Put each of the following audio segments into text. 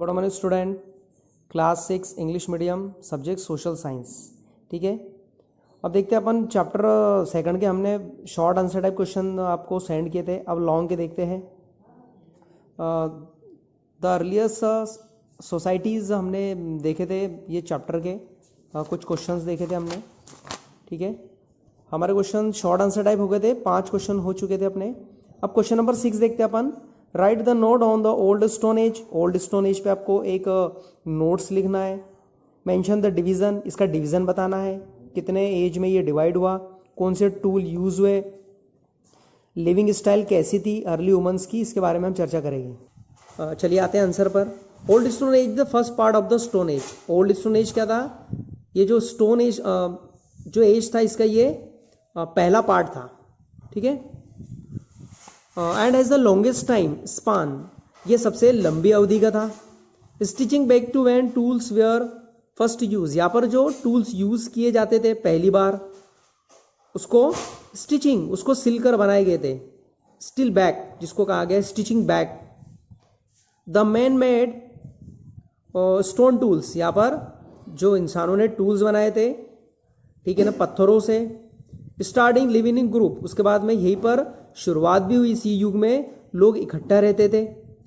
good morning student class six English medium subject social science ठीक है अब देखते हैं अपन चैप्टर सेकंड uh, के हमने शॉर्ट आंसर टाइप क्वेश्चन आपको सेंड किए थे अब लॉन्ग के देखते हैं द अर्लीस्ट सोसाइटीज़ हमने देखे थे ये चैप्टर के uh, कुछ क्वेश्चंस देखे थे हमने ठीक है हमारे क्वेश्चन शॉर्ट आंसर टाइप हो गए थे पांच क्वेश्चन हो चुके थे अपने अब क्वेश्चन नंबर सिक्स देखते हैं अपन write the note on the old stone age old stone age पे आपको एक नोट्स लिखना है मेंशन द डिवीज़न इसका डिवीज़न बताना है कितने एज में ये डिवाइड हुआ कौन से टूल यूज हुए लिविंग स्टाइल कैसी थी अर्ली वुमेंस की इसके बारे में हम चर्चा करेंगे चलिए आते हैं आंसर पर old stone age the first part of the stone age old stone age क्या था ये जो स्टोन एज जो एज था इसका ये पहला पार्ट था ठीक है and age the longest time span ये सबसे लंबी अवधि का था stitching back to when tools were first use यहाँ पर जो टूल्स यूज किए जाते थे पहली बार उसको स्टिचिंग उसको सिलकर बनाए गए थे स्टिल बैक जिसको कहा गया stitching back the man made stone tools यहाँ पर जो इंसानों ने टूल्स बनाए थे ठीक है ना पत्थरों से स्टार्टिंग लिविंग इन ग्रुप उसके बाद में यहीं पर शुरुआत भी हुई इसी युग में लोग इकट्ठा रहते थे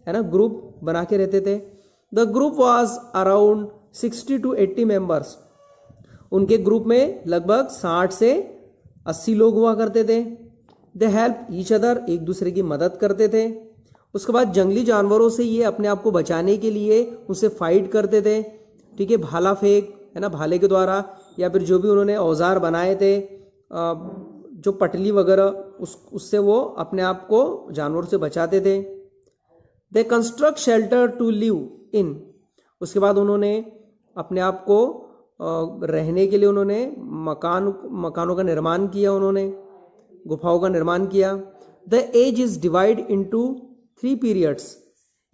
है ना ग्रुप बना के रहते थे the group was around sixty to eighty members उनके ग्रुप में लगभग साठ से अस्सी लोग हुआ करते थे दे हेल्प ईच अदर एक दूसरे की मदद करते थे उसके बाद जंगली जानवरों से ये अपने आप को बचाने के लिए उसे फाइट करते थे ठीक है भाला फेंक है ना भाले के द्वारा या फिर जो भी उन्होंने औजार बनाए थे आ, जो पटली वगैरह उस उससे वो अपने आप को जानवर से बचाते थे they construct shelter to live in उसके बाद उन्होंने अपने आप को रहने के लिए उन्होंने मकान मकानों का निर्माण किया उन्होंने गुफाओं का निर्माण किया the age is divide into three periods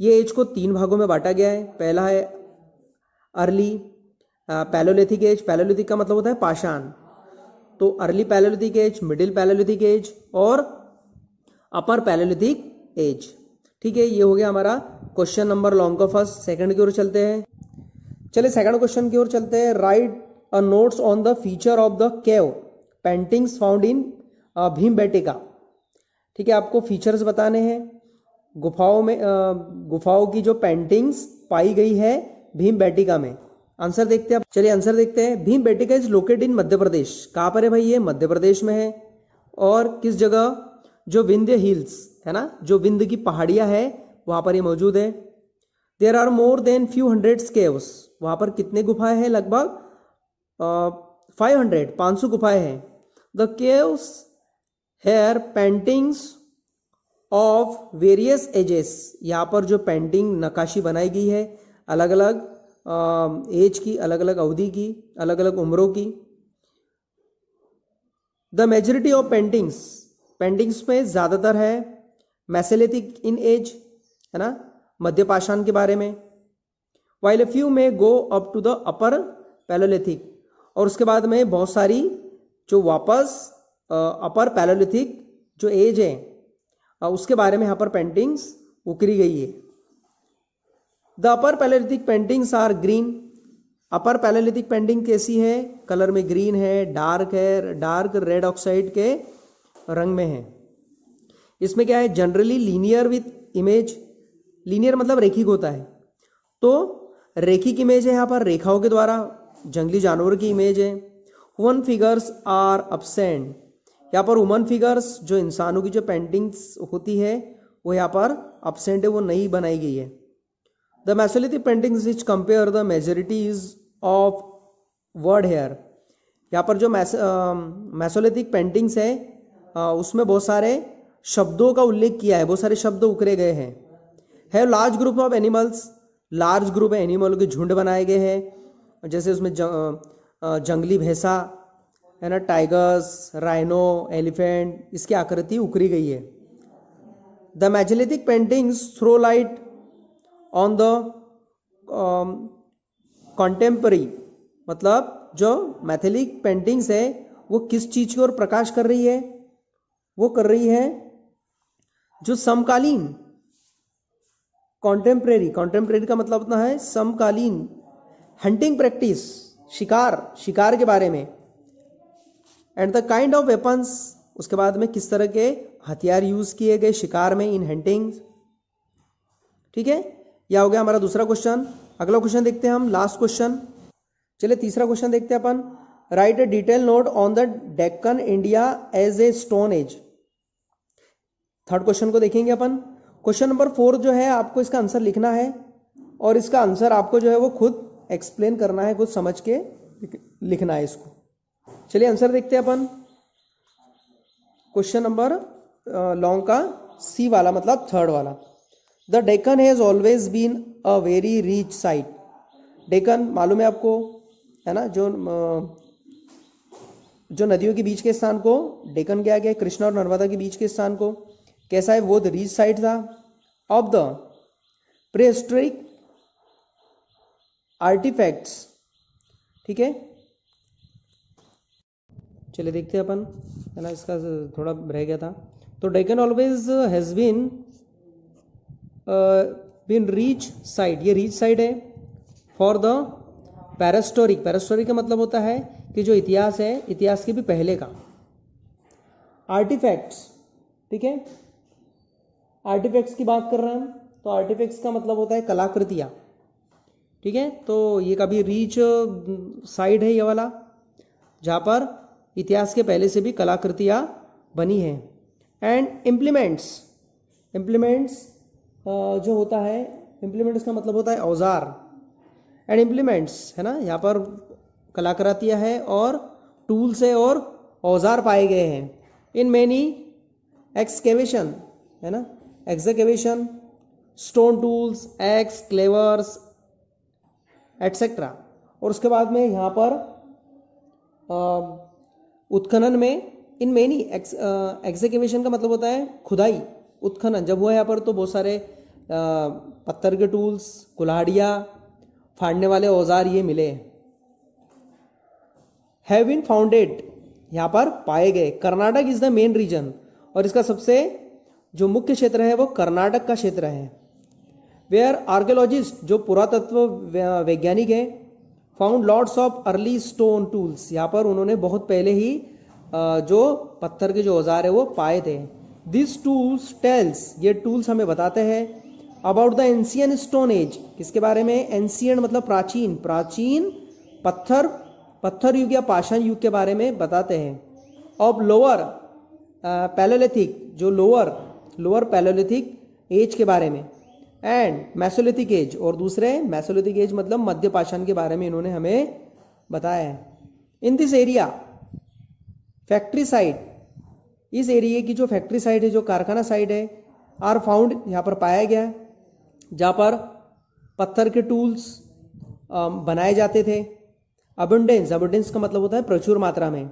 ये एज को तीन भागों में बांटा गया है पहला है अर्ली पैलोलिथिक एज पैलोलिथिक का मतलब होता है पाषाण तो early palaeolithic age middle palaeolithic age और अपर पैलोलिथिक एज ठीक है ये हो गया हमारा क्वेश्चन नंबर लॉन्ग का फर्स्ट सेकंड की ओर चलते हैं चलिए सेकंड क्वेश्चन की ओर चलते हैं write a notes on the feature of the cave paintings found in Bhimbetka ठीक है आपको फीचर्स बताने हैं गुफाओं में uh, गुफाओं की जो पेंटिंग्स पाई गई है भीम बेटिका में आंसर देखते हैं चलिए आंसर देखते हैं Bhimbetka is locate in Madhya Pradesh कहाँ पर है भाई ये मध्य प्रदेश में है और किस जगह जो विंध्य हिल्स है ना जो विंध्य की पहाड़ियाँ है वहाँ पर ये मौजूद है there are more than few hundred caves वहाँ पर कितने गुफाएं हैं लगभग फाइव हंड्रेड पाँच सौ गुफाएं हैं the caves here paintings of various ages यहाँ पर जो पेंटिंग नकाशी बनाई गई है अलग अलग एज की अलग अलग अवधि की अलग अलग उम्रों की the majority of paintings paintings में ज़्यादातर है मैसेलेथिक इन एज है ना मध्य पाषाण के बारे में while few may go up to the upper palaeolithic और उसके बाद में बहुत सारी जो वापस अपर पैलोलिथिक जो एज है उसके बारे में यहाँ पर पेंटिंग्स उकरी गई है the upper palaeolithic paintings are green upper palaeolithic painting कैसी है कलर में ग्रीन है डार्क है डार्क रेड ऑक्साइड के रंग में है इसमें क्या है generally linear with image linear मतलब रेखिक होता है तो रेखिक इमेज है यहाँ पर रेखाओं के द्वारा जंगली जानवर की इमेज है वन फिगर्स आर अपसेंट यहाँ पर वुमन फिगर्स जो इंसानों की जो पेंटिंग्स होती है वो यहाँ पर अपसेंट है वो नहीं बनाई गई है The Mesolithic paintings which compare the majorities of word here यहाँ पर जो मैसोलिथिक पेंटिंग्स है उसमें बहुत सारे शब्दों का उल्लेख किया है बहुत सारे शब्द उकरे गए हैं है large group of animals large group है के झुंड बनाए गए हैं जैसे उसमें जंग, uh, जंगली भैंसा है ना टाइगर्स राइनो एलिफेंट इसकी आकृति उकरी गई है the mesolithic paintings throw light on the contemporary मतलब जो मैथिलिक पेंटिंग्स है वो किस चीज़ की ओर प्रकाश कर रही है वो कर रही है जो समकालीन कॉन्टेम्प्रेरी कॉन्टेम्प्रेरी का मतलब अपना है समकालीन हंटिंग प्रैक्टिस शिकार शिकार के बारे में and the kind of weapons उसके बाद में किस तरह के हथियार यूज किए गए शिकार में इन हंटिंग ठीक है यह हो गया हमारा दूसरा क्वेश्चन अगला क्वेश्चन देखते हैं हम लास्ट क्वेश्चन चलिए तीसरा क्वेश्चन देखते हैं अपन write a detail note on the Deccan India as a stone age third question को देखेंगे अपन क्वेश्चन नंबर फोर जो है आपको इसका आंसर लिखना है और इसका आंसर आपको जो है वो खुद एक्सप्लेन करना है खुद समझ के लिखना है इसको चलिए आंसर देखते हैं अपन क्वेश्चन नंबर लॉन्ग का सी वाला मतलब थर्ड वाला the Deccan has always been a very rich site Deccan मालूम है आपको है ना जो जो नदियों के बीच के स्थान को डेकन क्या गया कृष्णा और नर्मदा के बीच के स्थान को कैसा है वो द रिच साइट था ऑफ द प्रेस्ट्रिक आर्टिफैक्ट्स ठीक है चलिए देखते हैं अपन है ना इसका थोड़ा रह गया था तो Deccan always has been been rich site ये रीच साइड है फॉर द पैरास्टोरिक पैरास्टोरिक का मतलब होता है कि जो इतिहास है इतिहास के भी पहले का आर्टिफैक्ट्स ठीक है आर्टिफैक्ट्स की बात कर रहे हैं हम तो आर्टिफैक्ट्स का मतलब होता है कलाकृतियां ठीक है तो ये कभी रीच साइड uh, है ये वाला जहां पर इतिहास के पहले से भी कलाकृतियां बनी हैं एंड इम्प्लीमेंट्स इम्प्लीमेंट्स जो होता है इम्प्लीमेंट्स का मतलब होता है औजार एंड इम्प्लीमेंट्स है ना यहाँ पर कलाकृतियाँ है और टूल्स है और औजार पाए गए हैं इन मैनी एक्सकेवेशन है ना excavation stone tools axe cleavers etcetera और उसके बाद में यहाँ पर उत्खनन में इन मैनी एक्सकेवेशन का मतलब होता है खुदाई उत्खनन जब हुआ यहाँ पर तो बहुत सारे पत्थर के टूल्स कुल्हाड़िया फाड़ने वाले औजार ये मिले हैव बीन फाउंडेड यहाँ पर पाए गए Karnataka is the main region और इसका सबसे जो मुख्य क्षेत्र है वो कर्नाटक का क्षेत्र है वेयर आर्कियोलॉजिस्ट जो पुरातत्व वैज्ञानिक है found loads of early stone tools यहाँ पर उन्होंने बहुत पहले ही जो पत्थर के जो औजार है वो पाए थे दिस टूल्स टेल्स ये टूल्स हमें बताते हैं about the ancient stone age किसके बारे में एंशियन मतलब प्राचीन प्राचीन पत्थर पत्थर युग या पाषाण युग के बारे में बताते हैं अब लोअर पैलोलिथिक जो लोअर लोअर पैलोलिथिक एज के बारे में एंड मैसोलिथिक एज और दूसरे मैसोलिथिक एज मतलब मध्य पाषाण के बारे में इन्होंने हमें बताया है in this area factory site इस एरिए की जो फैक्ट्री साइड है जो कारखाना साइड है आर फाउंड यहाँ पर पाया गया है जहाँ पर पत्थर के टूल्स um, बनाए जाते थे अबंडेंस अबंडेंस का मतलब होता है प्रचुर मात्रा में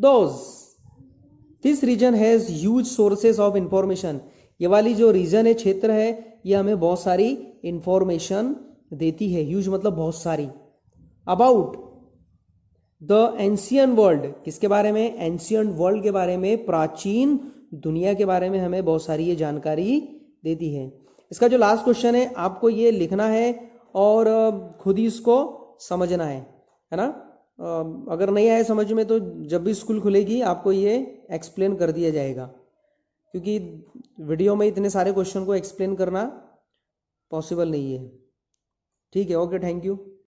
those this region has huge sources of information ये वाली जो रीजन है क्षेत्र है ये हमें बहुत सारी इंफॉर्मेशन देती है ह्यूज मतलब बहुत सारी अबाउट द एंशियन वर्ल्ड किसके बारे में एंशियन वर्ल्ड के बारे में प्राचीन दुनिया के बारे में हमें बहुत सारी ये जानकारी देती है इसका जो लास्ट क्वेश्चन है आपको ये लिखना है और खुद ही इसको समझना है है ना अगर नहीं आए समझ में तो जब भी स्कूल खुलेगी आपको ये एक्सप्लेन कर दिया जाएगा क्योंकि वीडियो में इतने सारे क्वेश्चन को एक्सप्लेन करना पॉसिबल नहीं है ठीक है ओके थैंक यू